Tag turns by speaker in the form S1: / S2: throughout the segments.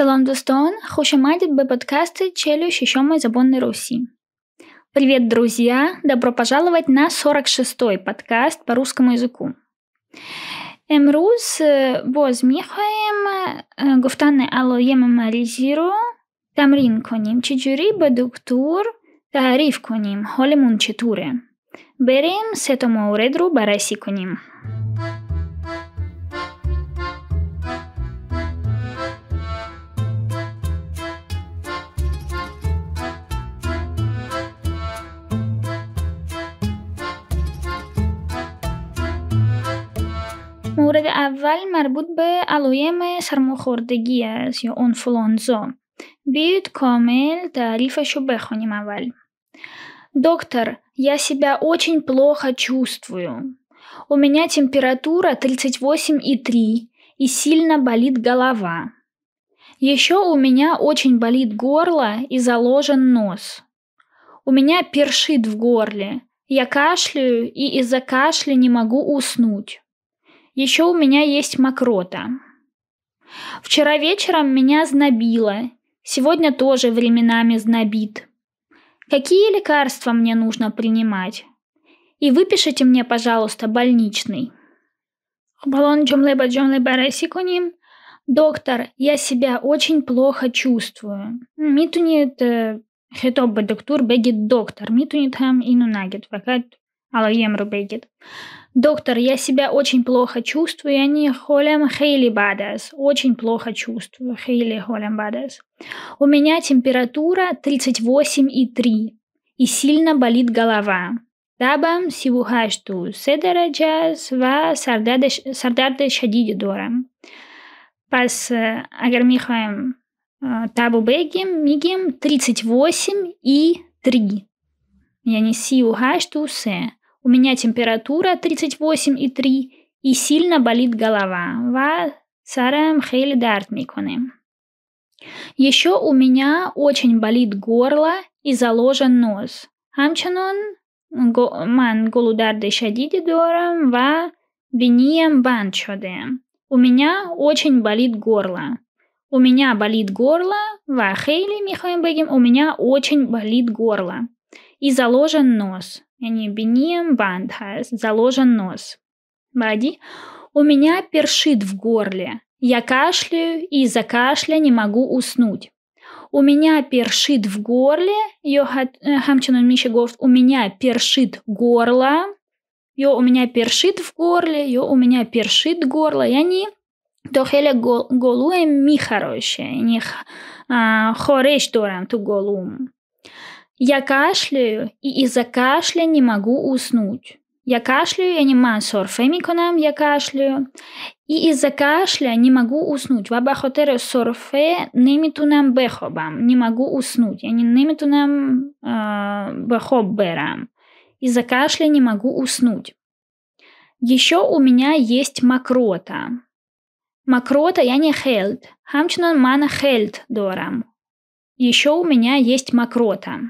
S1: Салам Дустон, хушамадит бы подкасты челю шишом из Руси. Привет, друзья! Добро пожаловать на 46-й подкаст по русскому языку. Эмруз э, Михаем э, гуфтаны алоем маризиру тамрин коним чиджури бадуктур тариф коним холимун читуре. Берем с этому уредру бараси коним. مورد اول مربوط به علایم سرماخوردگی است یا آنفولانزا بیاید کامل تعریفش رو بخونیم اول «Доктор, я себя очень плохо чувствую. У меня температура 38,3 и сильно болит голова. Еще у меня очень болит горло и заложен нос. У меня першит в горле. Я кашляю и из-за кашля не могу уснуть. Еще у меня есть мокрота. Вчера вечером меня знобило. Сегодня тоже временами знобит. Какие лекарства мне нужно принимать? И выпишите мне, пожалуйста, больничный. Балон джомлеба джомлеба расикуним. Доктор, я себя очень плохо чувствую. Митунит э, хитобы доктор бегит доктор. Митунит хам инунагит. Вакат алаемру бегит. «Доктор, я себя очень плохо чувствую, я не холем хейли бадес, очень плохо чувствую, хейли холем бадес. У меня температура 38,3 и сильно болит голова. Табам сивухашту седараджас ва сардарды шадиди дорам. Пас э, агармихаем э, табу бегим мигим 38 и 3. Я не сивухашту се. У меня температура 38,3 и сильно болит голова. Ва сарам хейлидарт миконы. Еще у меня очень болит горло и заложен нос. Хамчанон ман голударды шадиди дорам ва бинием банчоде. У меня очень болит горло. У меня болит горло. Ва хейли михаим бегим. У меня очень болит горло. И заложен нос. Энебинием вантхайс. Заложен нос. Бороди. У меня першит в горле. Я кашляю и из-за кашля не могу уснуть. У меня першит в горле. Йо э, хамчинон говорит: У меня першит горло. Йо у меня першит в горле. Йо у меня першит горло. Я не то хеле голуем ми хорошее. Не а, хореш дорам ту голум. Я кашляю и из-за кашля не могу уснуть. Я кашляю, я не маю сорфе миконам, я кашляю. И из-за кашля не могу уснуть. Ва бахотере сорфе не нам бехобам. Не могу уснуть. Я не не нам э, а, бехобберам. Из-за кашля не могу уснуть. Еще у меня есть мокрота. Мокрота я не хелд. Хамчнан мана хелд дорам. Еще у меня есть мокрота.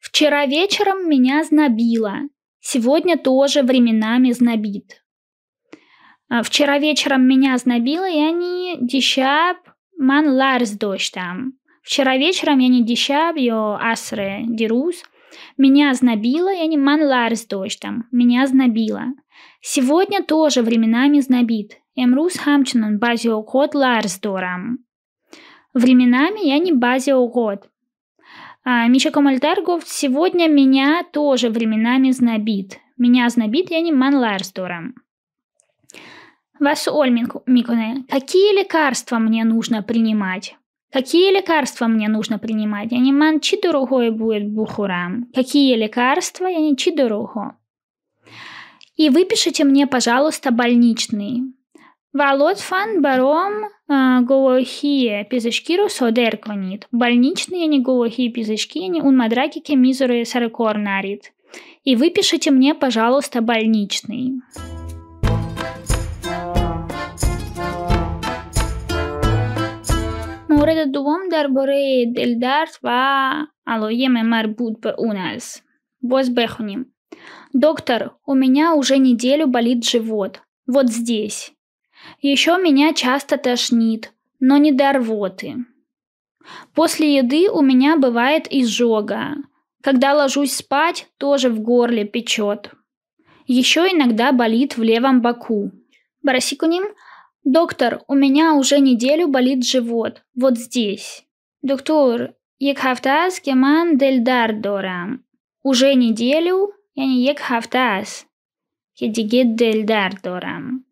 S1: Вчера вечером меня знобило. Сегодня тоже временами знобит. А, вчера вечером меня знобило, я не дещаб ман ларс дождь там. Вчера вечером я не дещаб, йо асре дерус. Меня знобило, я не ман ларс дождь там. Меня знобило. Сегодня тоже временами знобит. Эмрус хамчинан базио кот ларс дорам. Временами я не базио кот. А Миша Мальдаргов сегодня меня тоже временами знобит. Меня знобит Яни Манларстором. Вас, Оль Миконе, какие лекарства мне нужно принимать? Какие лекарства мне нужно принимать? Я не манчи дорогое будет бухурам. Какие лекарства? Я не чи дорого. И выпишите мне, пожалуйста, больничный. و لطفا برام گواهی پزشکی رو صادر کنید больничный یعنی گواهی پزشکی یعنی اون مدرکی که میذاره سر کار نرید и выпишите мне пожалуйста больничный مورد دوم درباره دلدرد و علائم مربوط به اون است باز بخونیم دکتر у меня уже неделю болит живот вот здесь еще меня часто тошнит, но не до рвоты. После еды у меня бывает изжога. Когда ложусь спать, тоже в горле печет. Еще иногда болит в левом боку. Барасикуним, доктор, у меня уже неделю болит живот, вот здесь. Доктор, ек хафтас кеман дель дорам. Уже неделю, я не ек хафтас. Кедигет дель дорам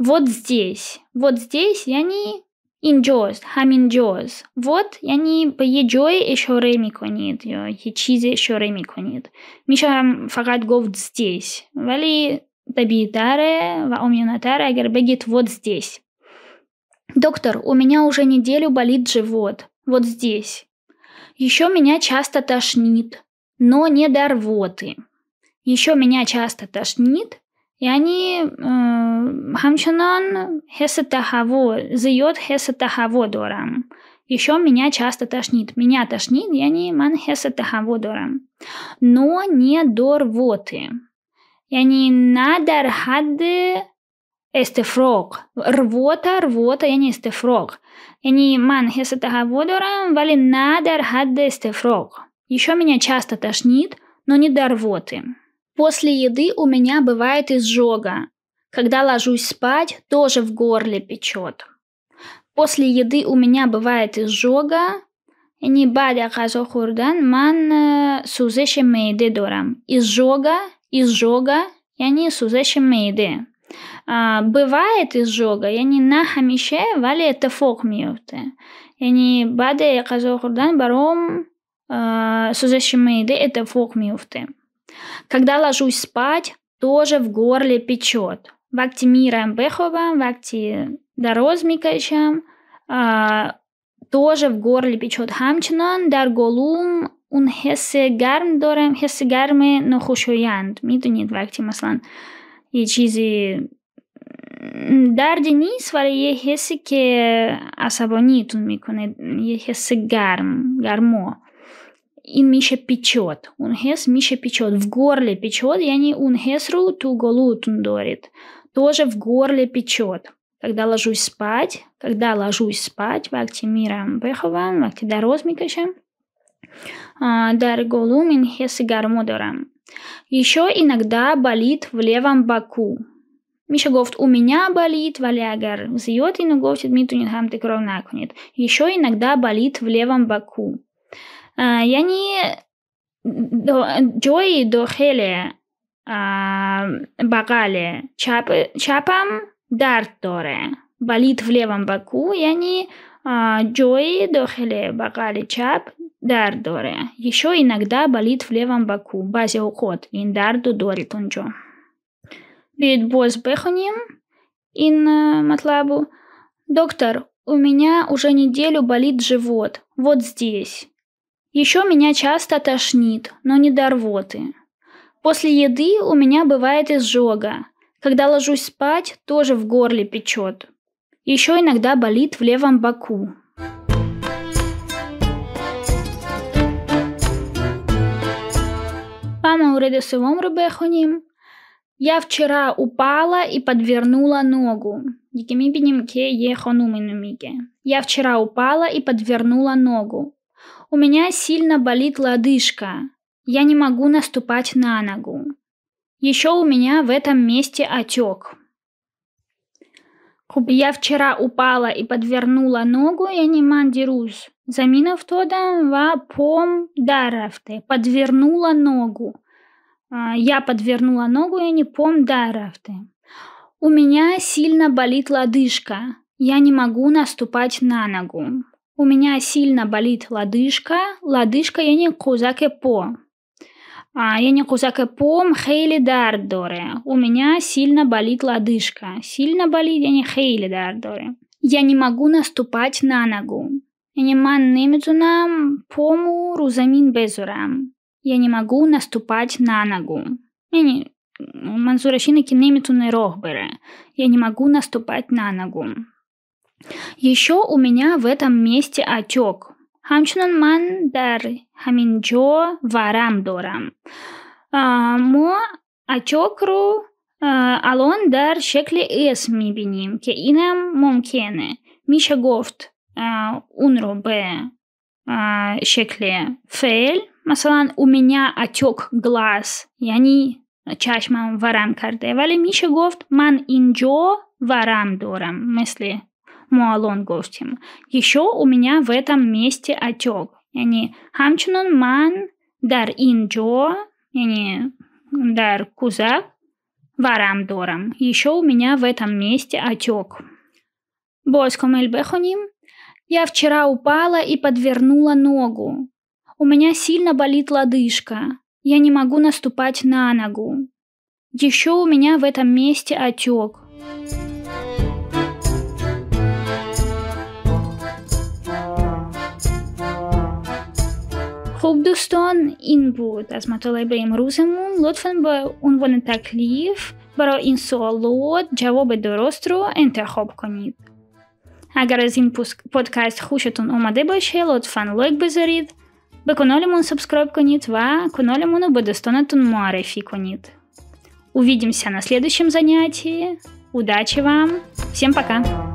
S1: вот здесь, вот здесь я не enjoys, ham enjoys. Вот я не یه еще اشاره میکنید یا یه چیز اشاره میکنید. میشه فقط گفت здесь Вали, добитаре و уминатаре اگر بگید вот здесь. Доктор, у меня уже неделю болит живот. Вот здесь. Еще меня часто тошнит, но не до рвоты. Еще меня часто тошнит, яъне ҳамчунон ҳесси таҳавву зиёд ҳесси таҳавву дорам ещё меня часто тошнит меня тошнит я не ман ҳесси таҳавву но не до рвоты яъне на дар ҳадди истифроғ рвота рвота я не яъне Я не ман дорам вале на дар ҳадди истифроғ ещё меня часто тошнит но не до рвоты После еды у меня бывает изжога. Когда ложусь спать, тоже в горле печет. После еды у меня бывает изжога. یعنی بعد از غذا ман من سوزش معده دارم изжога изжога یعنی سوزش معده бывает изжога Я не вали это фок ولی اتفاق میفته یعنی بعد غذا баром برام سوزش معده اتفاق میفته когда ложусь спать, тоже в горле печет. Вакти мираем беховам, вакти дарозмикачам, а, тоже в горле печет. Хамчинан, дарголум, اون حس хесе دارم حس گرم ناخوشایند میدونید وقتی مثلا یه چیزی دردی نیست ولی یه حسی که عصبانیتون میکنه یه حس گرم گرمو Ин Миша печет. он хес Миша печет. В горле печет. Я не он унгесру ту голу тундорит. Тоже в горле печет. Когда ложусь спать, когда ложусь спать, вакти мира бехован, вакти дарозмикашем, а, дар голум инхес и гармодорам. Еще иногда болит в левом боку. Миша говорит, у меня болит, валягар, зиот и ну говорит, Дмитрий Нитхам ты Еще иногда болит в левом боку. А, я не яъне ҷои дохили а, бағали чапам дард доре болит в левом боку яъне ҷои а, дохили бағали чап дар доре Еще иногда болит в левом боку баъзе уход. ин дарду дорит унҷо биёед боз бихонем ин матлабу доктор у меня уже неделю болит живот вот здесь еще меня часто тошнит, но не до рвоты. После еды у меня бывает изжога. Когда ложусь спать, тоже в горле печет. Еще иногда болит в левом боку. Мама уреди сивом робехонім. Я вчера упала и подвернула ногу. Дикими Я вчера упала и подвернула ногу. У меня сильно болит лодыжка. Я не могу наступать на ногу. Еще у меня в этом месте отек. Я вчера упала и подвернула ногу, я не мандирусь. Заминов тода ва пом даравте. Подвернула ногу. А, я подвернула ногу, я не пом даравте. У меня сильно болит лодыжка. Я не могу наступать на ногу. У меня сильно болит лодыжка. Лодыжка я не кузаке по. А, я не кузаке пом хейли дардоре. У меня сильно болит лодыжка. Сильно болит я не хейли дардоре. Я не могу наступать на ногу. Я не ман нам пому рузамин безурам. Я не могу наступать на ногу. Я не... Мансурашина кинемецу не рохбере. Я не могу наступать на ногу. Еще у меня в этом месте отек. Хамчунан ман дар ҳамин варам дорам. А, мо отекру а, алон дар шакли S мебинем, ке инам мумкине. Миша гуфт а, унро бе шакли феъл. Масалан, у меня отек глаз, я не яъне чашмам варам карда. Вале Миша гуфт ман инҷо варам дорам, мисли Муалонгостим. Еще у меня в этом месте отек. Они Хамчунун ман дар инджо. Они дар кӯзак варам дорам. Еще у меня в этом месте отек. Боз комел Я вчера упала и подвернула ногу. У меня сильно болит лодыжка. Я не могу наступать на ногу. Еще у меня в этом месте отек. خب دوستان این بود از مطالب امروزمون لطفا به عنوان تکلیف برای این سوالات جواب درست رو انتخاب کنید اگر از این پادکست خوشتون اومده باشه لطفا لایک بذارید به کانالمون سابسکرایب کنید و کانالمون رو به دوستانتون معرفی کنید Увидимся на следующем занятии. Удачи вам. Всем пока.